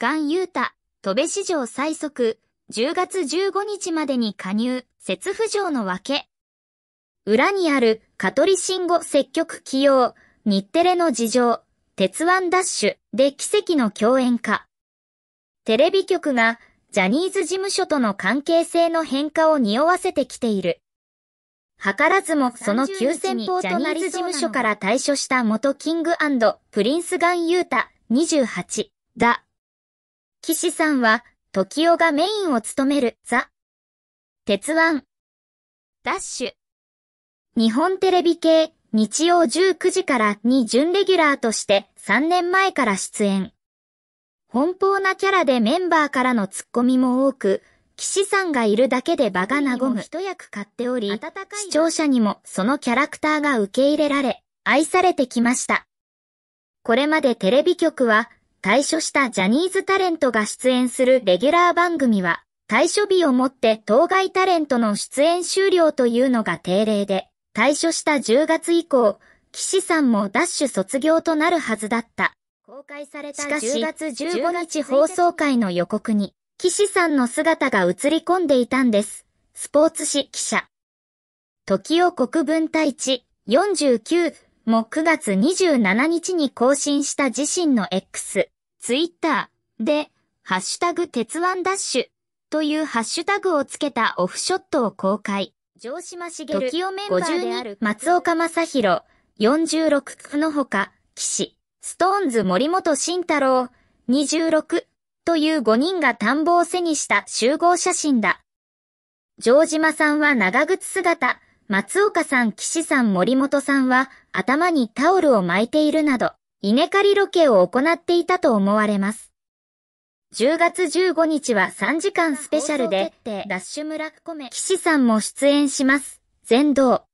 ガンユータ、戸部史上最速、10月15日までに加入、節不上のけ。裏にある、カトリシンゴ積極起用、日テレの事情、鉄腕ダッシュで奇跡の共演化。テレビ局が、ジャニーズ事務所との関係性の変化を匂わせてきている。図らずもその急先鋒となり事務所から退所した元キングプリンスガンユータ28だ。岸さんは、時代がメインを務めるザ・鉄腕ダッシュ日本テレビ系日曜19時からに準レギュラーとして3年前から出演。奔放なキャラでメンバーからのツッコミも多く、岸さんがいるだけで場が和む一役買っており、視聴者にもそのキャラクターが受け入れられ、愛されてきました。これまでテレビ局は退所したジャニーズタレントが出演するレギュラー番組は、退所日をもって当該タレントの出演終了というのが定例で、退所した10月以降、岸さんもダッシュ卒業となるはずだった。公開された10月15日放送回の予告に、岸さんの姿が映り込んでいたんです。スポーツ紙記者。時を国分太一49も9月27日に更新した自身の X、Twitter で、ハッシュタグ鉄腕ダッシュというハッシュタグをつけたオフショットを公開。城島茂、時代メンバーである松岡正宏、46区のほか、士、ストーンズ森本慎太郎、26という5人が田んぼを背にした集合写真だ。城島さんは長靴姿、松岡さん、岸さん、森本さんは頭にタオルを巻いているなど、稲刈りロケを行っていたと思われます。10月15日は3時間スペシャルで、ダッシュ村、岸さんも出演します。全道。